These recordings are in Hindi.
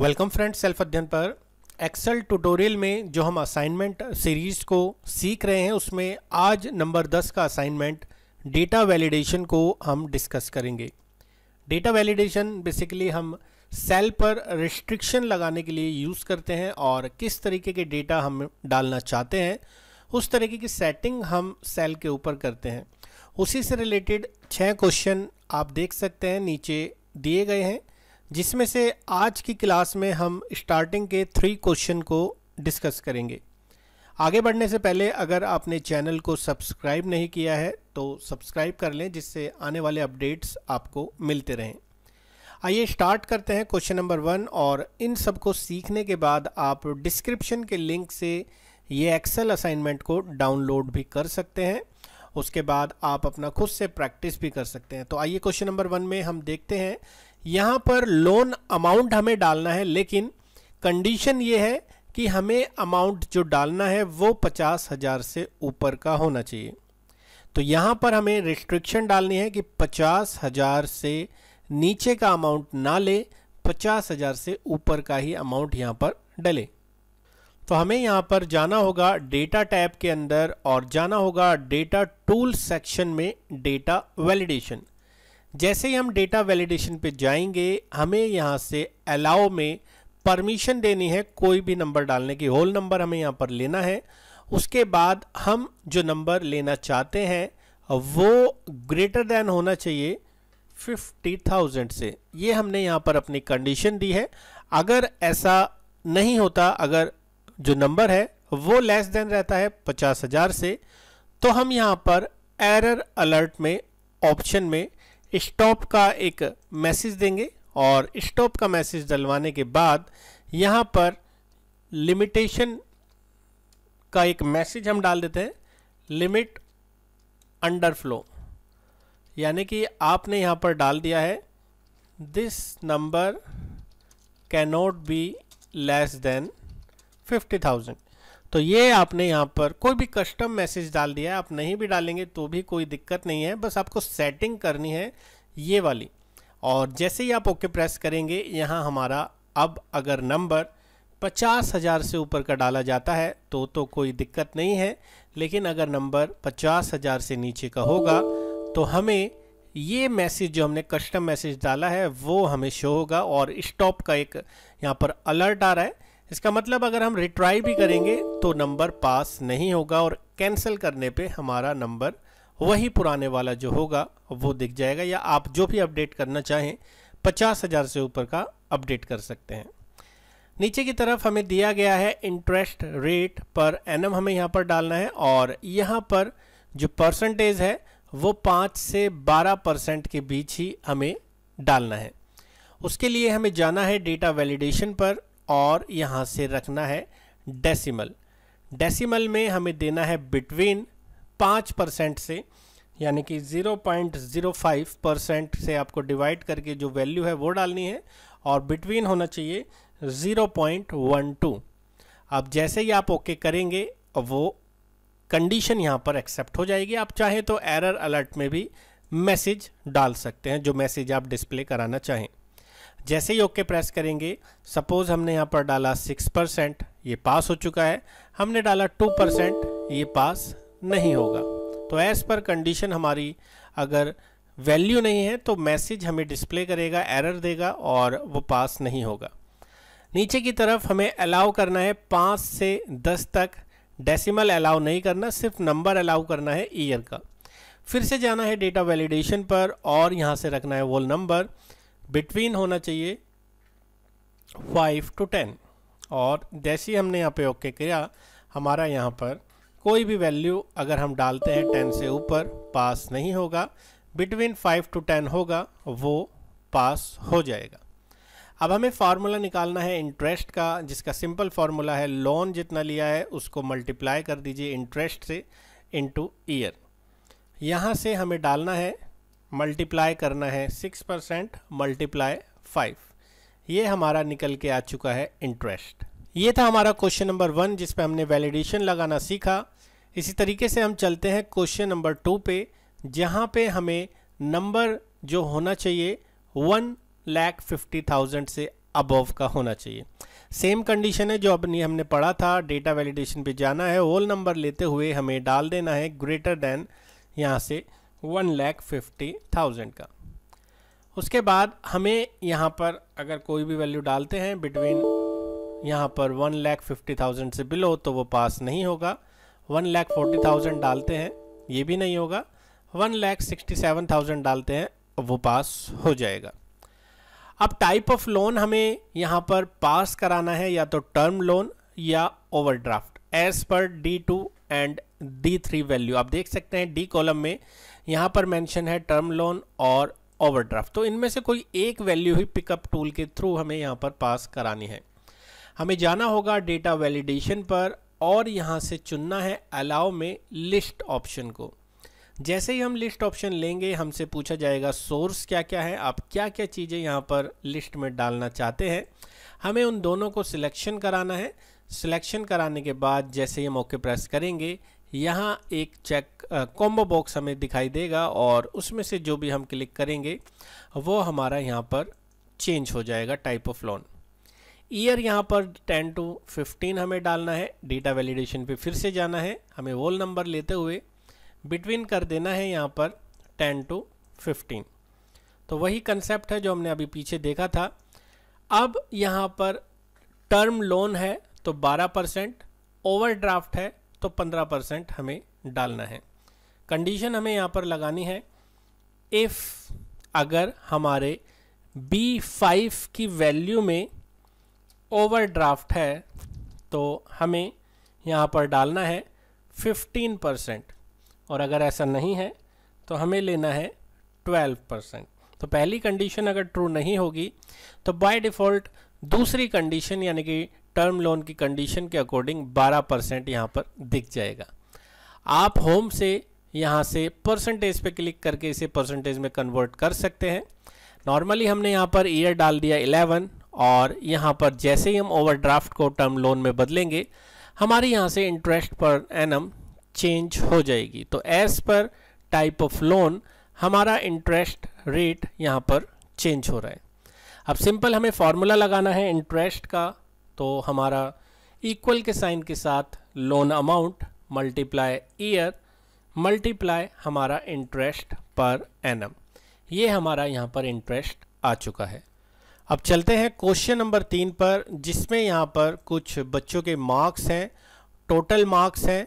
वेलकम फ्रेंड्स सेल्फ अध्ययन पर एक्सेल ट्यूटोरियल में जो हम असाइनमेंट सीरीज को सीख रहे हैं उसमें आज नंबर 10 का असाइनमेंट डेटा वैलिडेशन को हम डिस्कस करेंगे डेटा वैलिडेशन बेसिकली हम सेल पर रिस्ट्रिक्शन लगाने के लिए यूज़ करते हैं और किस तरीके के डेटा हम डालना चाहते हैं उस तरीके की सेटिंग हम सेल के ऊपर करते हैं उसी से रिलेटेड छः क्वेश्चन आप देख सकते हैं नीचे दिए गए हैं जिसमें से आज की क्लास में हम स्टार्टिंग के थ्री क्वेश्चन को डिस्कस करेंगे आगे बढ़ने से पहले अगर आपने चैनल को सब्सक्राइब नहीं किया है तो सब्सक्राइब कर लें जिससे आने वाले अपडेट्स आपको मिलते रहें आइए स्टार्ट करते हैं क्वेश्चन नंबर वन और इन सब को सीखने के बाद आप डिस्क्रिप्शन के लिंक से ये एक्सेल असाइनमेंट को डाउनलोड भी कर सकते हैं उसके बाद आप अपना खुद से प्रैक्टिस भी कर सकते हैं तो आइए क्वेश्चन नंबर वन में हम देखते हैं यहाँ पर लोन अमाउंट हमें डालना है लेकिन कंडीशन ये है कि हमें अमाउंट जो डालना है वो पचास हज़ार से ऊपर का होना चाहिए तो यहाँ पर हमें रिस्ट्रिक्शन डालनी है कि पचास हज़ार से नीचे का अमाउंट ना ले पचास हज़ार से ऊपर का ही अमाउंट यहाँ पर डले तो हमें यहाँ पर जाना होगा डेटा टैब के अंदर और जाना होगा डेटा टूल सेक्शन में डेटा वैलिडेशन जैसे ही हम डेटा वैलिडेशन पे जाएंगे हमें यहाँ से अलाउ में परमिशन देनी है कोई भी नंबर डालने की होल नंबर हमें यहाँ पर लेना है उसके बाद हम जो नंबर लेना चाहते हैं वो ग्रेटर देन होना चाहिए फिफ्टी थाउजेंड से ये हमने यहाँ पर अपनी कंडीशन दी है अगर ऐसा नहीं होता अगर जो नंबर है वो लेस देन रहता है पचास हज़ार से तो हम यहाँ पर एरर अलर्ट में ऑप्शन में स्टॉप का एक मैसेज देंगे और स्टॉप का मैसेज डलवाने के बाद यहाँ पर लिमिटेशन का एक मैसेज हम डाल देते हैं लिमिट अंडरफ्लो यानी कि आपने यहाँ पर डाल दिया है this number cannot be less than fifty thousand तो ये आपने यहाँ पर कोई भी कस्टम मैसेज डाल दिया आप नहीं भी डालेंगे तो भी कोई दिक्कत नहीं है बस आपको सेटिंग करनी है ये वाली और जैसे ही आप ओके प्रेस करेंगे यहाँ हमारा अब अगर नंबर पचास हज़ार से ऊपर का डाला जाता है तो तो कोई दिक्कत नहीं है लेकिन अगर नंबर पचास हज़ार से नीचे का होगा तो हमें ये मैसेज जो हमने कस्टम मैसेज डाला है वो हमें शो होगा और स्टॉप का एक यहाँ पर अलर्ट आ रहा है इसका मतलब अगर हम रिट्राई भी करेंगे तो नंबर पास नहीं होगा और कैंसिल करने पे हमारा नंबर वही पुराने वाला जो होगा वो दिख जाएगा या आप जो भी अपडेट करना चाहें पचास हज़ार से ऊपर का अपडेट कर सकते हैं नीचे की तरफ हमें दिया गया है इंटरेस्ट रेट पर एनम हमें यहाँ पर डालना है और यहाँ पर जो परसेंटेज है वो पाँच से बारह परसेंट के बीच ही हमें डालना है उसके लिए हमें जाना है डेटा वैलिडेशन पर और यहाँ से रखना है डेसिमल डेसिमल में हमें देना है बिटवीन पाँच परसेंट से यानी कि 0.05 परसेंट से आपको डिवाइड करके जो वैल्यू है वो डालनी है और बिटवीन होना चाहिए 0.12 अब जैसे ही आप ओके करेंगे वो कंडीशन यहाँ पर एक्सेप्ट हो जाएगी आप चाहें तो एरर अलर्ट में भी मैसेज डाल सकते हैं जो मैसेज आप डिस्प्ले कराना चाहें जैसे ही ओके प्रेस करेंगे सपोज हमने यहाँ पर डाला सिक्स परसेंट ये पास हो चुका है हमने डाला टू परसेंट ये पास नहीं होगा तो एज़ पर कंडीशन हमारी अगर वैल्यू नहीं है तो मैसेज हमें डिस्प्ले करेगा एरर देगा और वो पास नहीं होगा नीचे की तरफ हमें अलाउ करना है पाँच से दस तक डेसिमल अलाउ नहीं करना सिर्फ नंबर अलाउ करना है ईयर का फिर से जाना है डेटा वैलिडेशन पर और यहाँ से रखना है वो नंबर बिटवीन होना चाहिए फाइव टू टेन और जैसे ही हमने यहाँ पे ओके किया हमारा यहाँ पर कोई भी वैल्यू अगर हम डालते हैं टेन से ऊपर पास नहीं होगा बिटवीन फाइव टू टेन होगा वो पास हो जाएगा अब हमें फार्मूला निकालना है इंटरेस्ट का जिसका सिंपल फार्मूला है लोन जितना लिया है उसको मल्टीप्लाई कर दीजिए इंटरेस्ट से इनटू ईयर यहाँ से हमें डालना है मल्टीप्लाई करना है सिक्स परसेंट मल्टीप्लाई फाइव ये हमारा निकल के आ चुका है इंटरेस्ट ये था हमारा क्वेश्चन नंबर वन जिसमें हमने वैलिडेशन लगाना सीखा इसी तरीके से हम चलते हैं क्वेश्चन नंबर टू पे जहाँ पे हमें नंबर जो होना चाहिए वन लैख फिफ्टी थाउजेंड से अबव का होना चाहिए सेम कंडीशन है जो अपनी हमने पढ़ा था डेटा वैलिडेशन पे जाना है होल नंबर लेते हुए हमें डाल देना है ग्रेटर देन यहाँ से वन लैख फिफ्टी थाउजेंड का उसके बाद हमें यहाँ पर अगर कोई भी वैल्यू डालते हैं बिटवीन यहाँ पर वन लैख फिफ्टी थाउजेंड से बिलो तो वो पास नहीं होगा वन लैख फोर्टी थाउजेंड डालते हैं ये भी नहीं होगा one lakh sixty seven thousand डालते हैं वो पास हो जाएगा अब टाइप ऑफ लोन हमें यहाँ पर पास कराना है या तो टर्म लोन या overdraft as per D two and D three value आप देख सकते हैं डी कॉलम में यहाँ पर मेंशन है टर्म लोन और ओवरड्राफ्ट तो इनमें से कोई एक वैल्यू ही पिकअप टूल के थ्रू हमें यहाँ पर पास करानी है हमें जाना होगा डेटा वैलिडेशन पर और यहाँ से चुनना है अलाउ में लिस्ट ऑप्शन को जैसे ही हम लिस्ट ऑप्शन लेंगे हमसे पूछा जाएगा सोर्स क्या क्या है आप क्या क्या चीज़ें यहाँ पर लिस्ट में डालना चाहते हैं हमें उन दोनों को सिलेक्शन कराना है सिलेक्शन कराने के बाद जैसे ही हम ओके प्रेस करेंगे यहाँ एक चेक कॉम्बो बॉक्स हमें दिखाई देगा और उसमें से जो भी हम क्लिक करेंगे वो हमारा यहाँ पर चेंज हो जाएगा टाइप ऑफ लोन ईयर यहाँ पर 10 टू 15 हमें डालना है डेटा वैलिडेशन पे फिर से जाना है हमें वोल नंबर लेते हुए बिटवीन कर देना है यहाँ पर 10 टू 15 तो वही कंसेप्ट है जो हमने अभी पीछे देखा था अब यहाँ पर टर्म लोन है तो 12 परसेंट ओवर ड्राफ्ट है तो पंद्रह परसेंट हमें डालना है कंडीशन हमें यहाँ पर लगानी है इफ़ अगर हमारे बी की वैल्यू में ओवरड्राफ्ट है तो हमें यहाँ पर डालना है फिफ्टीन परसेंट और अगर ऐसा नहीं है तो हमें लेना है ट्वेल्व परसेंट तो पहली कंडीशन अगर ट्रू नहीं होगी तो बाय डिफ़ॉल्ट दूसरी कंडीशन यानी कि टर्म लोन की कंडीशन के अकॉर्डिंग 12 परसेंट यहाँ पर दिख जाएगा आप होम से यहाँ से परसेंटेज पे क्लिक करके इसे परसेंटेज में कन्वर्ट कर सकते हैं नॉर्मली हमने यहाँ पर ईयर डाल दिया 11 और यहाँ पर जैसे ही हम ओवरड्राफ्ट को टर्म लोन में बदलेंगे हमारे यहाँ से इंटरेस्ट पर एन चेंज हो जाएगी तो as per type of loan हमारा इंटरेस्ट रेट यहाँ पर चेंज हो रहा है अब सिंपल हमें फॉर्मूला लगाना है इंटरेस्ट का तो हमारा इक्वल के साइन के साथ loan amount multiply year multiply हमारा इंटरेस्ट पर एनम ये हमारा यहाँ पर इंटरेस्ट आ चुका है अब चलते हैं क्वेश्चन नंबर तीन पर जिसमें यहाँ पर कुछ बच्चों के मार्क्स हैं टोटल मार्क्स हैं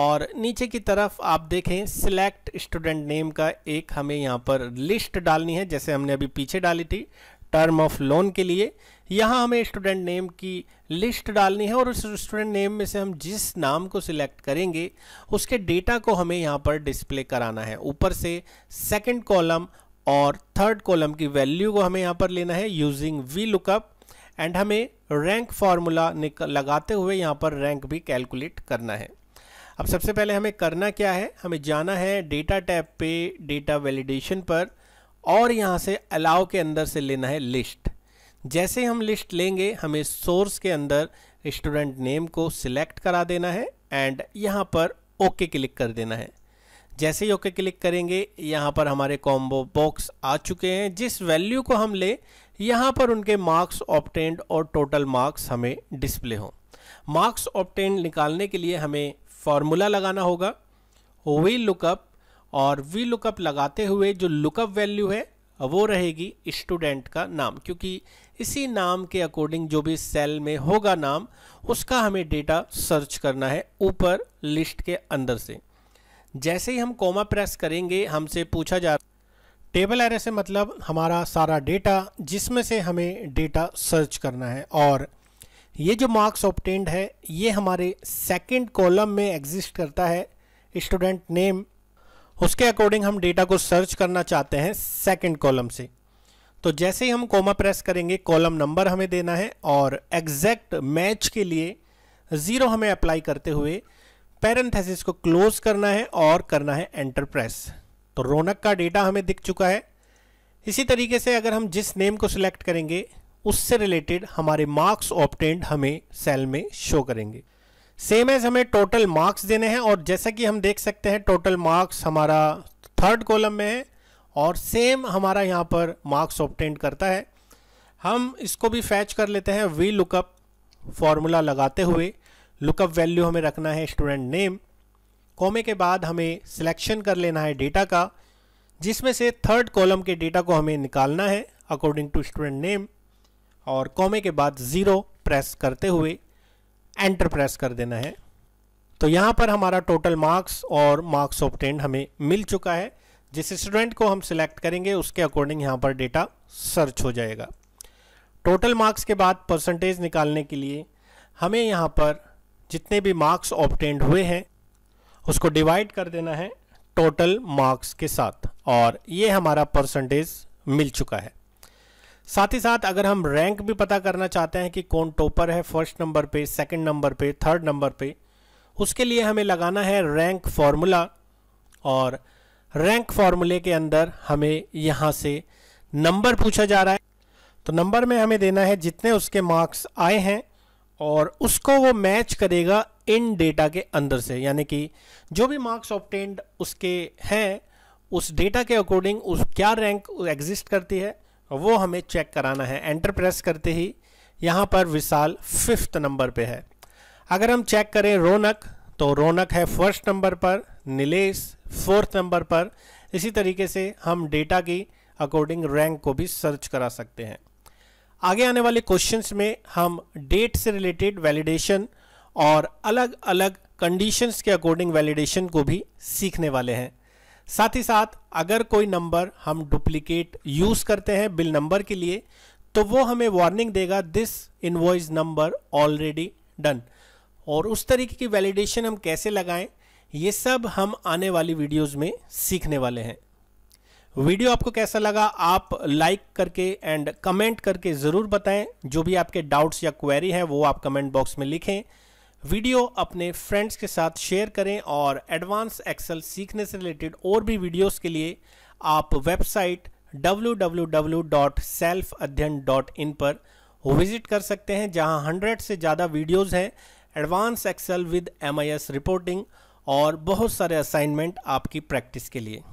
और नीचे की तरफ आप देखें सिलेक्ट स्टूडेंट नेम का एक हमें यहाँ पर लिस्ट डालनी है जैसे हमने अभी पीछे डाली थी टर्म ऑफ लोन के लिए यहाँ हमें स्टूडेंट नेम की लिस्ट डालनी है और उस स्टूडेंट नेम में से हम जिस नाम को सिलेक्ट करेंगे उसके डेटा को हमें यहाँ पर डिस्प्ले कराना है ऊपर से सेकंड कॉलम और थर्ड कॉलम की वैल्यू को हमें यहाँ पर लेना है यूजिंग वी लुकअप एंड हमें रैंक फार्मूला लगाते हुए यहाँ पर रैंक भी कैलकुलेट करना है अब सबसे पहले हमें करना क्या है हमें जाना है डेटा टैब पे डेटा वैलिडेशन पर और यहाँ से अलाव के अंदर से लेना है लिस्ट जैसे हम लिस्ट लेंगे हमें सोर्स के अंदर स्टूडेंट नेम को सिलेक्ट करा देना है एंड यहाँ पर ओके okay क्लिक कर देना है जैसे ही ओके okay क्लिक करेंगे यहाँ पर हमारे कॉम्बो बॉक्स आ चुके हैं जिस वैल्यू को हम ले यहाँ पर उनके मार्क्स ऑप्टेंड और टोटल मार्क्स हमें डिस्प्ले हों मार्क्स ऑप्टेंड निकालने के लिए हमें फार्मूला लगाना होगा वी लुकअप और वी लुकअप लगाते हुए जो लुकअप वैल्यू है वो रहेगी स्टूडेंट का नाम क्योंकि इसी नाम के अकॉर्डिंग जो भी सेल में होगा नाम उसका हमें डेटा सर्च करना है ऊपर लिस्ट के अंदर से जैसे ही हम कॉमा प्रेस करेंगे हमसे पूछा जा टेबल एरे से मतलब हमारा सारा डेटा जिसमें से हमें डेटा सर्च करना है और ये जो मार्क्स ऑप्टेंड है ये हमारे सेकंड कॉलम में एग्जिस्ट करता है स्टूडेंट नेम उसके अकॉर्डिंग हम डेटा को सर्च करना चाहते हैं सेकंड कॉलम से तो जैसे ही हम कोमा प्रेस करेंगे कॉलम नंबर हमें देना है और एग्जैक्ट मैच के लिए ज़ीरो हमें अप्लाई करते हुए पैरेंथेसिस को क्लोज करना है और करना है एंटर प्रेस तो रौनक का डेटा हमें दिख चुका है इसी तरीके से अगर हम जिस नेम को सिलेक्ट करेंगे उससे रिलेटेड हमारे मार्क्स ऑप्टेंड हमें सेल में शो करेंगे सेम एज हमें टोटल मार्क्स देने हैं और जैसा कि हम देख सकते हैं टोटल मार्क्स हमारा थर्ड कॉलम में है और सेम हमारा यहाँ पर मार्क्स ऑप्टेंट करता है हम इसको भी फैच कर लेते हैं वी लुकअप फॉर्मूला लगाते हुए लुकअप वैल्यू हमें रखना है स्टूडेंट नेम कॉमे के बाद हमें सिलेक्शन कर लेना है डेटा का जिसमें से थर्ड कॉलम के डेटा को हमें निकालना है अकॉर्डिंग टू स्टूडेंट नेम और कॉमे के बाद ज़ीरो प्रेस करते हुए एंटर प्रेस कर देना है तो यहाँ पर हमारा टोटल मार्क्स और मार्क्स ऑप्टेंड हमें मिल चुका है जिस स्टूडेंट को हम सिलेक्ट करेंगे उसके अकॉर्डिंग यहाँ पर डेटा सर्च हो जाएगा टोटल मार्क्स के बाद परसेंटेज निकालने के लिए हमें यहाँ पर जितने भी मार्क्स ऑप्टेंड हुए हैं उसको डिवाइड कर देना है टोटल मार्क्स के साथ और ये हमारा परसेंटेज मिल चुका है साथ ही साथ अगर हम रैंक भी पता करना चाहते हैं कि कौन टॉपर है फर्स्ट नंबर पे सेकंड नंबर पे थर्ड नंबर पे उसके लिए हमें लगाना है रैंक फार्मूला और रैंक फार्मूले के अंदर हमें यहाँ से नंबर पूछा जा रहा है तो नंबर में हमें देना है जितने उसके मार्क्स आए हैं और उसको वो मैच करेगा इन डेटा के अंदर से यानी कि जो भी मार्क्स ऑप्टेंड उसके हैं उस डेटा के अकॉर्डिंग उस क्या रैंक एग्जिस्ट करती है वो हमें चेक कराना है एंटर प्रेस करते ही यहाँ पर विशाल फिफ्थ नंबर पे है अगर हम चेक करें रौनक तो रौनक है फर्स्ट नंबर पर नीलेस फोर्थ नंबर पर इसी तरीके से हम डेटा की अकॉर्डिंग रैंक को भी सर्च करा सकते हैं आगे आने वाले क्वेश्चंस में हम डेट से रिलेटेड वैलिडेशन और अलग अलग कंडीशंस के अकॉर्डिंग वैलिडेशन को भी सीखने वाले हैं साथ ही साथ अगर कोई नंबर हम डुप्लीकेट यूज करते हैं बिल नंबर के लिए तो वो हमें वार्निंग देगा this invoice number already done और उस तरीके की वैलिडेशन हम कैसे लगाएं ये सब हम आने वाली वीडियोस में सीखने वाले हैं वीडियो आपको कैसा लगा आप लाइक करके एंड कमेंट करके ज़रूर बताएं जो भी आपके डाउट्स या क्वेरी हैं वो आप कमेंट बॉक्स में लिखें वीडियो अपने फ्रेंड्स के साथ शेयर करें और एडवांस एक्सेल सीखने से रिलेटेड और भी वीडियोस के लिए आप वेबसाइट www.selfaadhyan.in पर विजिट कर सकते हैं जहां 100 से ज़्यादा वीडियोस हैं advance Excel with MIS reporting और बहुत सारे असाइनमेंट आपकी प्रैक्टिस के लिए